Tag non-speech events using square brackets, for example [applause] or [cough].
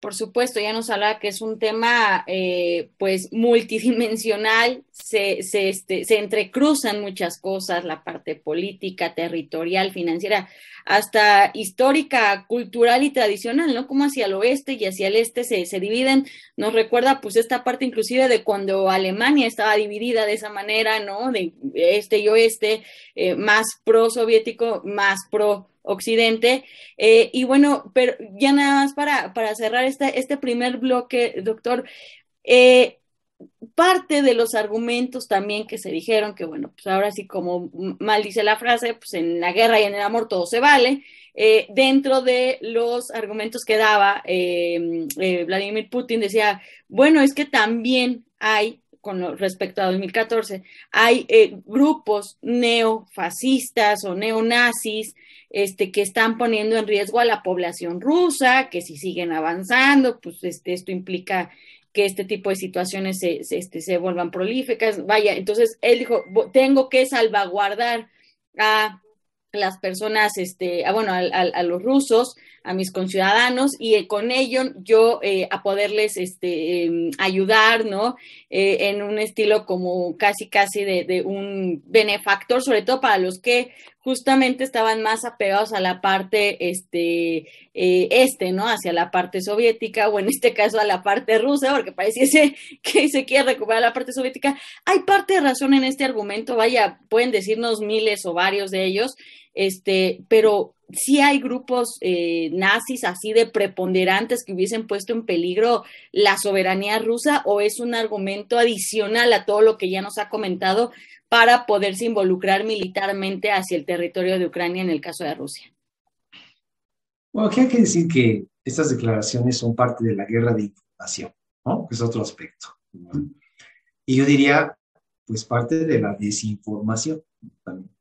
Por supuesto, ya nos hablaba que es un tema eh, pues multidimensional, se, se, este, se, entrecruzan muchas cosas, la parte política, territorial, financiera, hasta histórica, cultural y tradicional, ¿no? Como hacia el oeste y hacia el este se, se dividen, nos recuerda pues esta parte inclusive de cuando Alemania estaba dividida de esa manera, ¿no? De este y oeste, más eh, pro-soviético, más pro Occidente. Eh, y bueno, pero ya nada más para, cerrar este, este primer bloque, doctor, eh, parte de los argumentos también que se dijeron, que bueno, pues ahora sí como mal dice la frase, pues en la guerra y en el amor todo se vale, eh, dentro de los argumentos que daba Vladimir Putin decía, bueno, es que también hay con respecto a 2014, hay eh, grupos neofascistas o neonazis este, que están poniendo en riesgo a la población rusa, que si siguen avanzando, pues este, esto implica que este tipo de situaciones se, se, este, se vuelvan prolíficas. Vaya, entonces él dijo, tengo que salvaguardar a las personas, este, a, ah, bueno, a, a, los rusos, a mis conciudadanos, y eh, con ellos yo eh, a poderles este, em, ayudar, ¿no? Eh, en un estilo como casi, casi de, de, un benefactor, sobre todo para los que justamente estaban más apegados a la parte este, este, ¿no? Hacia la parte soviética, o en este caso a la parte rusa, porque pareciese [laughs] que se quiere recuperar la parte soviética. Hay parte de razón en este argumento, vaya, pueden decirnos miles o varios de ellos, este, pero si hay grupos eh, nazis así de preponderantes que hubiesen puesto en peligro la soberanía rusa o es un argumento adicional a todo lo que ya nos ha comentado para poderse involucrar militarmente hacia el territorio de Ucrania en el caso de Rusia. Bueno, aquí hay que decir que estas declaraciones son parte de la guerra de información, ¿no? Es otro aspecto. Y yo diría, pues parte de la desinformación también.